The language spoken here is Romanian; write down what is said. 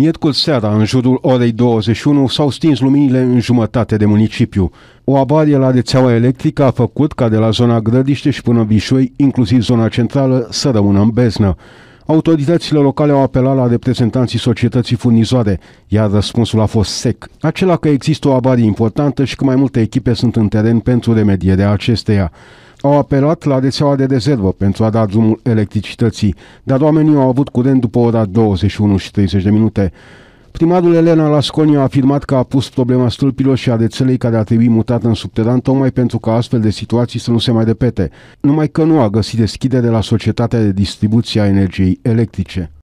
Miercuri seara, în jurul orei 21, s-au stins luminile în jumătate de municipiu. O avarie la rețeaua electrică a făcut ca de la zona Grădiște și până Bișoi, inclusiv zona centrală, să rămână în beznă. Autoritățile locale au apelat la reprezentanții societății furnizoare, iar răspunsul a fost sec, acela că există o avarie importantă și că mai multe echipe sunt în teren pentru remedierea acesteia au apelat la rețeaua de rezervă pentru a da drumul electricității, dar oamenii au avut curent după ora 21 și 30 de minute. Primarul Elena Lasconi a afirmat că a pus problema stâlpilor și a rețelei care a trebuit mutată în subteran tocmai pentru ca astfel de situații să nu se mai repete, numai că nu a găsit deschidere la societatea de distribuție a energiei electrice.